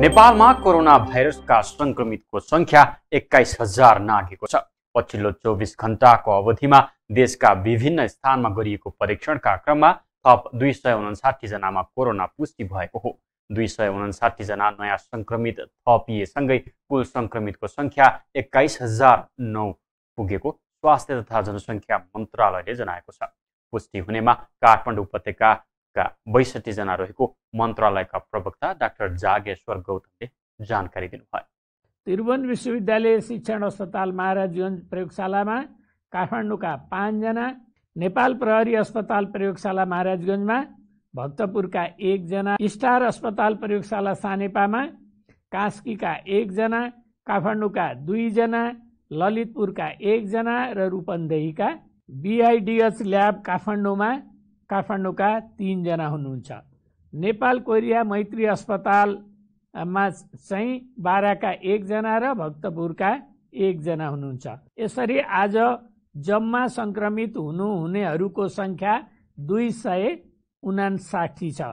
नेपालमा कोरोना भाइरसका संक्रमितको संख्या एक्काइस हजार नाघेको छ पछिल्लो चौबिस घन्टाको अवधिमा देशका विभिन्न स्थानमा गरिएको परीक्षणका क्रममा थप दुई सय उन्साठी जनामा कोरोना पुष्टि भएको हो दुई सय उन्साठी जना नयाँ संक्रमित थपिएसँगै कुल संक्रमितको संख्या एक्काइस हजार नौ पुगेको स्वास्थ्य तथा जनसङ्ख्या मन्त्रालयले जनाएको छ पुष्टि हुनेमा काठमाडौँ उपत्यका का बैसठीजना रहेको मन्त्रालयका प्रवक्ता डाक्टर जागेश्वर गौतमले जानकारी दिनुभयो त्रिभुवन विश्वविद्यालय शिक्षण अस्पताल महाराज जीवन प्रयोगशालामा काठमाडौँका पाँचजना नेपाल प्रहरी अस्पताल प्रयोगशाला महाराजगञ्जमा भक्तपुरका एकजना स्टार अस्पताल प्रयोगशाला सानेपामा कास्कीका एकजना काठमाडौँका दुईजना ललितपुरका एकजना र रूपन्देहीका बिआइडिएच ल्याब काठमाडौँमा काठमाडौँका तिनजना हुनुहुन्छ नेपाल कोरिया मैत्री अस्पतालमा चाहिँ बाह्रका एकजना र भक्तपुरका एकजना हुनुहुन्छ यसरी आज जम्मा सङ्क्रमित हुनुहुनेहरूको सङ्ख्या दुई सय उनासाठी छ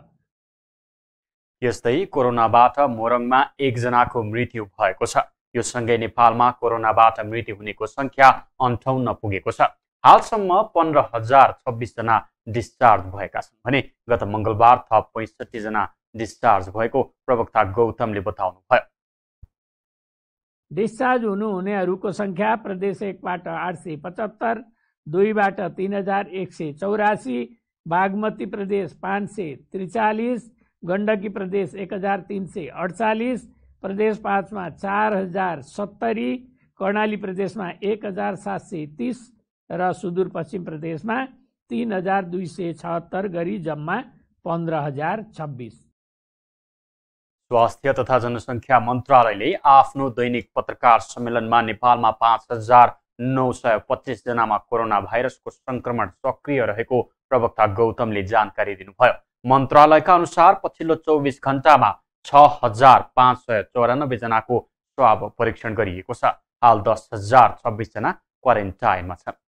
यस्तै कोरोनाबाट मोरङमा एकजनाको मृत्यु भएको छ यो सँगै नेपालमा कोरोनाबाट मृत्यु हुनेको सङ्ख्या अन्ठाउन्न पुगेको छ हालसम्म पन्ध्र हजार छब्बिसजना डिस्चार्ज भएका छन् भने गत मङ्गलबार थप पैँसठीजना डिस्चार्ज भएको प्रवक्ता गौतमले भयो डिस्चार्ज हुनुहुनेहरूको सङ्ख्या प्रदेश एकबाट आठ सय पचहत्तर दुईबाट तिन हजार एक सय चौरासी बागमती प्रदेश पाँच सय त्रिचालिस गण्डकी प्रदेश एक हजार तिन सय अडचालिस प्रदेश पाँचमा चार हजार सत्तरी कर्णाली प्रदेशमा एक हजार सात सय तिस र सुदूरपश्चिम प्रदेशमा तिन हजार दुई सय छहत्तर गरी जम्मा पन्ध्र हजार छब्बिस स्वास्थ्य तथा जनसङ्ख्या मन्त्रालयले आफ्नो दैनिक पत्रकार सम्मेलनमा नेपालमा पाँच हजार नौ सय पच्चिसजनामा कोरोना भाइरसको सङ्क्रमण सक्रिय रहेको प्रवक्ता गौतमले जानकारी दिनुभयो मन्त्रालयका अनुसार पछिल्लो चौबिस घन्टामा छ हजार पाँच सय चौरानब्बेजनाको स्वाब परीक्षण गरिएको छ हाल दस हजार छब्बिसजना क्वारेन्टाइनमा छन्